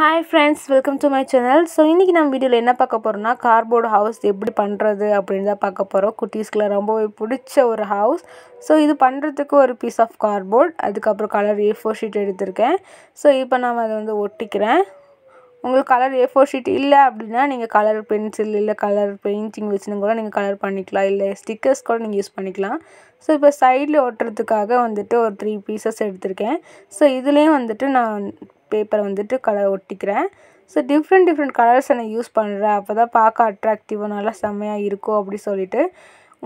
hi friends welcome to my channel so இன்றைக்கி நம்ம வீடியோவில் என்ன பார்க்க போகிறோன்னா கார்போர்டு ஹவுஸ் எப்படி பண்ணுறது அப்படின்னு தான் பார்க்க போகிறோம் குட்டீஸ்க்குலாம் ரொம்பவே பிடிச்ச ஒரு ஹவுஸ் ஸோ இது பண்ணுறதுக்கு ஒரு பீஸ் ஆஃப் கார்போர்ட் அதுக்கப்புறம் கலர் ஏ ஃபோர் ஷீட் எடுத்திருக்கேன் ஸோ இப்போ நான் அதை வந்து ஒட்டிக்கிறேன் உங்களுக்கு கலர் ஏ ஃபோர் ஷீட் இல்லை அப்படின்னா நீங்கள் கலர் பென்சில் இல்லை கலர் பெயிண்டிங் வச்சுன்னு கூட நீங்கள் கலர் பண்ணிக்கலாம் இல்லை ஸ்டிக்கர்ஸ் கூட நீங்கள் யூஸ் பண்ணிக்கலாம் ஸோ இப்போ சைடில் ஒட்டுறதுக்காக வந்துட்டு ஒரு த்ரீ பீசஸ் எடுத்திருக்கேன் ஸோ இதுலேயும் வந்துட்டு நான் பேப்பரை வந்துட்டு கலர் ஒட்டிக்கிறேன் ஸோ டிஃப்ரெண்ட் டிஃப்ரெண்ட் கலர்ஸ் நான் யூஸ் பண்ணுறேன் அப்போ தான் பார்க்க அட்ராக்டிவாக நல்லா செம்மையாக இருக்கும் அப்படி சொல்லிட்டு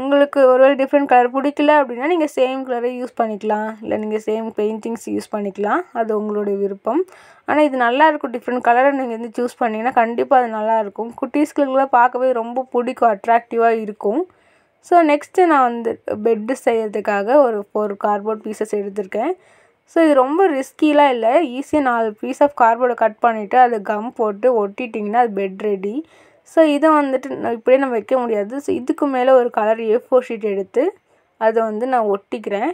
உங்களுக்கு ஒருவேளை டிஃப்ரெண்ட் கலர் பிடிக்கல அப்படின்னா நீங்கள் சேம் கலரை யூஸ் பண்ணிக்கலாம் இல்லை நீங்கள் சேம் பெயிண்டிங்ஸ் யூஸ் பண்ணிக்கலாம் அது உங்களுடைய விருப்பம் ஆனால் இது நல்லாயிருக்கும் டிஃப்ரெண்ட் கலரை நீங்கள் வந்து சூஸ் பண்ணிங்கன்னா கண்டிப்பாக அது நல்லாயிருக்கும் குட்டீஸ்களுக்குலாம் பார்க்கவே ரொம்ப பிடிக்கும் அட்ராக்டிவாக இருக்கும் ஸோ நெக்ஸ்ட்டு நான் வந்து பெட்டு செய்கிறதுக்காக ஒரு ஃபோர் கார்போர்ட் பீசஸ் எடுத்திருக்கேன் ஸோ இது ரொம்ப ரிஸ்கிலாம் இல்லை ஈஸியாக நாலு பீஸ் ஆஃப் கார்போர்டை கட் பண்ணிவிட்டு அது கம் போட்டு ஒட்டிட்டிங்கன்னா அது பெட் ரெடி ஸோ இதை வந்துட்டு இப்படியே நம்ம வைக்க முடியாது ஸோ இதுக்கு மேலே ஒரு கலர் ஏ ஃபோர் ஷீட் எடுத்து அதை வந்து நான் ஒட்டிக்கிறேன்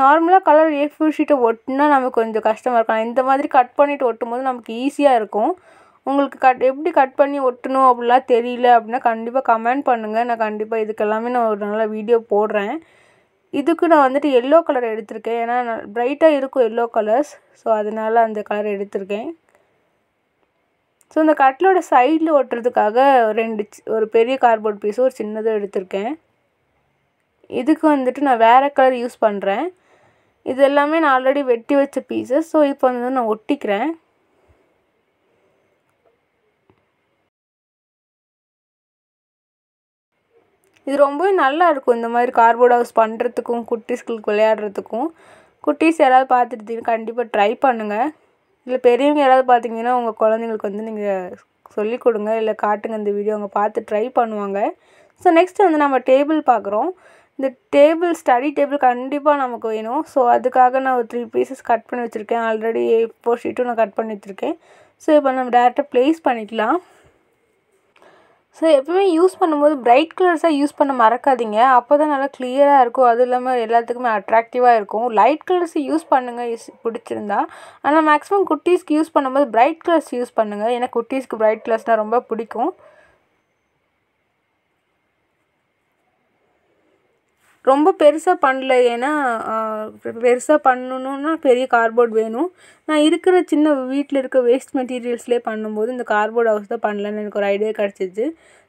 நார்மலாக கலர் ஏ ஃபோர் ஷீட்டை ஒட்டினா நமக்கு கொஞ்சம் கஷ்டமாக இருக்கும் இந்த மாதிரி கட் பண்ணிவிட்டு ஒட்டும் போது நமக்கு ஈஸியாக இருக்கும் உங்களுக்கு கட் எப்படி கட் பண்ணி ஒட்டணும் அப்படிலாம் தெரியல அப்படின்னா கண்டிப்பாக கமெண்ட் பண்ணுங்கள் நான் கண்டிப்பாக இதுக்கெல்லாமே நான் ஒரு நல்ல வீடியோ போடுறேன் இதுக்கு நான் வந்துட்டு எல்லோ கலர் எடுத்திருக்கேன் ஏன்னா ப்ரைட்டாக இருக்கும் எல்லோ கலர்ஸ் ஸோ அதனால் அந்த கலர் எடுத்திருக்கேன் ஸோ இந்த கட்டிலோட சைடில் ஒட்டுறதுக்காக ரெண்டு ஒரு பெரிய கார்போர்ட் பீஸும் ஒரு சின்னதும் எடுத்திருக்கேன் இதுக்கு வந்துட்டு நான் வேறு கலர் யூஸ் பண்ணுறேன் இது எல்லாமே நான் ஆல்ரெடி வெட்டி வச்ச பீஸஸ் ஸோ இப்போ வந்து நான் ஒட்டிக்கிறேன் இது ரொம்ப நல்லா இருக்கும் இந்த மாதிரி கார்போர்ட் ஹவுஸ் பண்ணுறதுக்கும் குட்டீஸ்களுக்கு விளையாடுறதுக்கும் குட்டீஸ் யாராவது பார்த்துருந்தீங்கன்னா கண்டிப்பாக ட்ரை பண்ணுங்கள் இல்லை பெரியவங்க யாராவது பார்த்தீங்கன்னா உங்கள் குழந்தைங்களுக்கு வந்து நீங்கள் சொல்லிக் கொடுங்க இல்லை காட்டுங்க இந்த வீடியோ அவங்க பார்த்து ட்ரை பண்ணுவாங்க ஸோ நெக்ஸ்ட் வந்து நம்ம டேபிள் பார்க்குறோம் இந்த டேபிள் ஸ்டடி டேபிள் கண்டிப்பாக நமக்கு வேணும் ஸோ அதுக்காக நான் ஒரு த்ரீ பீசஸ் கட் பண்ணி வச்சுருக்கேன் ஆல்ரெடி ஏ ஃபோர் ஷீட்டும் நான் கட் பண்ணி வச்சுருக்கேன் ஸோ இப்போ நம்ம டேரெக்டாக ப்ளேஸ் பண்ணிக்கலாம் ஸோ எப்பவுமே யூஸ் பண்ணும்போது பிரைட் கலர்ஸாக யூஸ் பண்ண மறக்காதீங்க அப்போ தான் நல்லா கிளியராக இருக்கும் அது இல்லாமல் எல்லாத்துக்குமே அட்ராக்டிவாக இருக்கும் லைட் கலர்ஸ் யூஸ் பண்ணுங்கள் யூஸ் பிடிச்சிருந்தா ஆனால் மேக்ஸிமம் குட்டீஸ்க்கு யூஸ் பண்ணும்போது பிரைட் கலர்ஸ் யூஸ் பண்ணுங்கள் ஏன்னா குட்டீஸ்க்கு பிரைட் கலர்ஸ்னால் ரொம்ப பிடிக்கும் ரொம்ப பெருசாக பண்ணல ஏன்னா பெருசாக பண்ணணுன்னா பெரிய கார்போர்ட் வேணும் நான் இருக்கிற சின்ன வீட்டில் இருக்க வேஸ்ட் மெட்டீரியல்ஸ்லேயே பண்ணும்போது இந்த கார்போர்ட் ஹவுஸ் தான் பண்ணலன்னு எனக்கு ஒரு ஐடியா கிடச்சிச்சு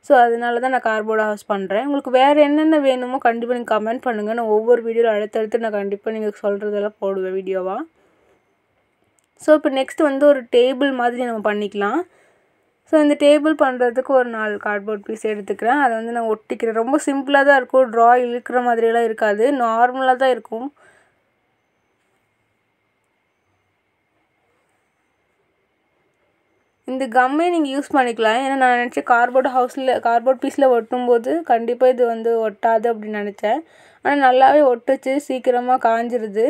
ஸோ அதனால தான் நான் கார்போர்ட் ஹவுஸ் பண்ணுறேன் உங்களுக்கு வேறு என்னென்ன வேணுமோ கண்டிப்பாக நீங்கள் கமெண்ட் பண்ணுங்கள் நான் ஒவ்வொரு வீடியோவில் அடுத்தடுத்து நான் கண்டிப்பாக நீங்கள் சொல்கிறதெல்லாம் போடுவேன் வீடியோவாக ஸோ இப்போ நெக்ஸ்ட் வந்து ஒரு டேபிள் மாதிரி நம்ம பண்ணிக்கலாம் ஸோ இந்த டேபிள் பண்ணுறதுக்கு ஒரு நாலு கார்ட்போர்ட் பீஸ் எடுத்துக்கிறேன் அதை வந்து நான் ஒட்டிக்கிறேன் ரொம்ப சிம்பிளாக தான் இருக்கும் ட்ரா இழுக்கிற மாதிரியெல்லாம் இருக்காது நார்மலாக தான் இருக்கும் இந்த கம்மே நீங்கள் யூஸ் பண்ணிக்கலாம் ஏன்னா நான் நினச்சேன் கார்போர்ட் ஹவுஸில் கார்போர்ட் பீஸில் ஒட்டும்போது கண்டிப்பாக இது வந்து ஒட்டாது அப்படின்னு நினச்சேன் ஆனால் நல்லாவே ஒட்டுச்சு சீக்கிரமாக காஞ்சிருது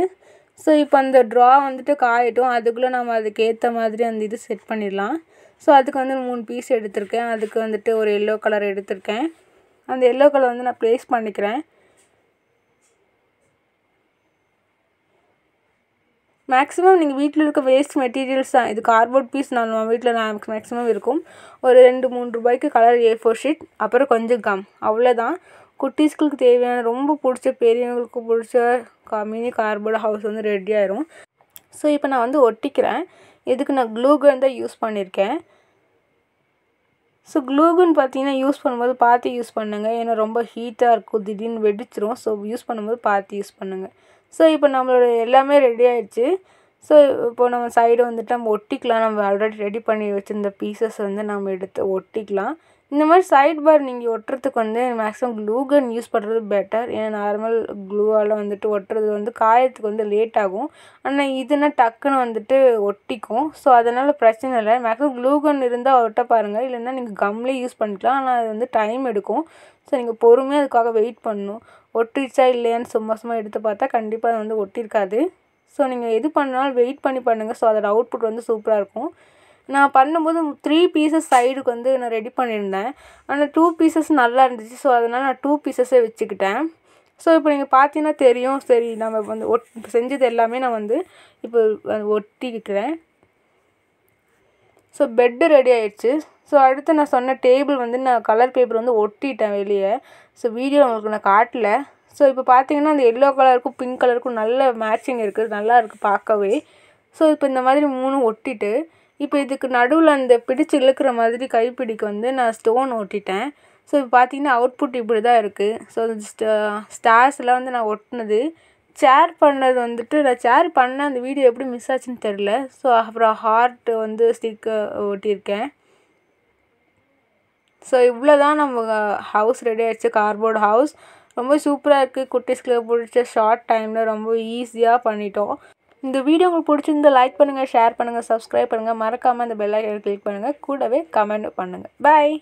ஸோ இப்போ அந்த ட்ரா வந்துட்டு காயட்டும் அதுக்குள்ளே நம்ம அதுக்கேற்ற மாதிரி அந்த இது செட் பண்ணிடலாம் ஸோ அதுக்கு வந்து மூணு பீஸ் எடுத்திருக்கேன் அதுக்கு வந்துட்டு ஒரு எல்லோ கலர் எடுத்திருக்கேன் அந்த எல்லோ கலர் வந்து நான் ப்ளேஸ் பண்ணிக்கிறேன் மேக்ஸிமம் நீங்கள் வீட்டில் இருக்க வேஸ்ட் மெட்டீரியல்ஸ் தான் இது கார்ட்போர்ட் பீஸ் நான் வீட்டில் நான் மேக்ஸிமம் இருக்கும் ஒரு ரெண்டு மூணு ரூபாய்க்கு கலர் ஏ ஃபோர் ஷீட் அப்புறம் கொஞ்சம் கம் அவ்வளோதான் குட்டீஸ்களுக்கு தேவையான ரொம்ப பிடிச்ச பெரியவங்களுக்கு பிடிச்ச மினி கார்போர்டு ஹவுஸ் வந்து ரெடி ஆயிரும் ஸோ இப்போ நான் வந்து ஒட்டிக்கிறேன் இதுக்கு நான் க்ளூகன் தான் யூஸ் பண்ணியிருக்கேன் ஸோ க்ளூகன் பார்த்தீங்கன்னா யூஸ் பண்ணும்போது பார்த்து யூஸ் பண்ணுங்கள் ஏன்னா ரொம்ப ஹீட்டாக இருக்கும் திடீர்னு வெடிச்சிரும் ஸோ யூஸ் பண்ணும்போது பார்த்து யூஸ் பண்ணுங்கள் ஸோ இப்போ நம்மளோட எல்லாமே ரெடி ஆகிடுச்சு ஸோ இப்போ நம்ம சைடு வந்துட்டு நம்ம ஒட்டிக்கலாம் நம்ம ஆல்ரெடி ரெடி பண்ணி வச்சுருந்த பீசஸ் வந்து நம்ம எடுத்து ஒட்டிக்கலாம் இந்த மாதிரி சைட் பார் நீங்கள் ஒட்டுறதுக்கு வந்து மேக்ஸிமம் க்ளூ கன் யூஸ் பண்ணுறது பெட்டர் ஏன்னா நார்மல் க்ளூவால் வந்துட்டு ஒட்டுறது வந்து காயத்துக்கு வந்து லேட் ஆகும் ஆனால் இதுனா டக்குன்னு வந்துட்டு ஒட்டிக்கும் ஸோ அதனால் பிரச்சனை இல்லை மேக்ஸிமம் க்ளூ கன் இருந்தால் ஒட்ட பாருங்கள் இல்லைன்னா நீங்கள் கம்லேயே யூஸ் பண்ணிக்கலாம் ஆனால் அது வந்து டைம் எடுக்கும் ஸோ நீங்கள் பொறுமையாக அதுக்காக வெயிட் பண்ணணும் ஒட்டிருச்சா இல்லையான்னு சும்மா சும்மா எடுத்து பார்த்தா கண்டிப்பாக அது வந்து ஒட்டியிருக்காது ஸோ நீங்கள் எது பண்ணாலும் வெயிட் பண்ணி பண்ணுங்கள் ஸோ அதோட அவுட்புட் வந்து சூப்பராக இருக்கும் நான் பண்ணும்போது த்ரீ பீசஸ் சைடுக்கு வந்து நான் ரெடி பண்ணியிருந்தேன் ஆனால் டூ பீசஸ் நல்லா இருந்துச்சு ஸோ அதனால் நான் டூ பீசஸே வச்சுக்கிட்டேன் ஸோ இப்போ நீங்கள் பார்த்தீங்கன்னா தெரியும் சரி நம்ம வந்து ஒட் செஞ்சது எல்லாமே நான் வந்து இப்போ ஒட்டிக்கிறேன் ஸோ பெட்டு ரெடி ஆயிடுச்சு ஸோ அடுத்து நான் சொன்ன டேபிள் வந்து நான் கலர் பேப்பர் வந்து ஒட்டிட்டேன் வெளியே ஸோ வீடியோ உங்களுக்கு நான் காட்டல ஸோ இப்போ பார்த்தீங்கன்னா அந்த எல்லோ கலருக்கும் பிங்க் கலருக்கும் நல்ல மேட்சிங் இருக்குது நல்லா இருக்குது பார்க்கவே ஸோ இப்போ இந்த மாதிரி மூணு ஒட்டிட்டு இப்போ இதுக்கு நடுவில் அந்த பிடிச்சு இழுக்கிற மாதிரி கைப்பிடிக்கு வந்து நான் ஸ்டோன் ஒட்டிட்டேன் ஸோ இப்போ பார்த்தீங்கன்னா அவுட்புட் இப்படி தான் இருக்குது ஸோ ஸ்டார்ஸ்லாம் வந்து நான் ஒட்டினது சேர் பண்ணது வந்துட்டு நான் சேர் பண்ண அந்த வீடியோ எப்படி மிஸ் ஆச்சுன்னு தெரில ஸோ அப்புறம் ஹார்ட் வந்து ஸ்டிக்கு ஒட்டியிருக்கேன் ஸோ இவ்வளோ தான் நம்ம ஹவுஸ் ரெடி ஆகிடுச்சு கார்போர்ட் ஹவுஸ் ரொம்ப சூப்பராக இருக்குது குட்டிஸ்க்கு பிடிச்ச ஷார்ட் டைமில் ரொம்ப ஈஸியாக பண்ணிட்டோம் இந்த வீடியோ உங்களுக்கு பிடிச்சிருந்தா லைக் பண்ணுங்கள் ஷேர் பண்ணுங்கள் சப்ஸ்கிரைப் பண்ணுங்கள் மறக்காமல் இந்த பெல்லைக்கன் கிளிக் பண்ணுங்கள் கூடவே கமெண்ட் பண்ணுங்கள் பாய்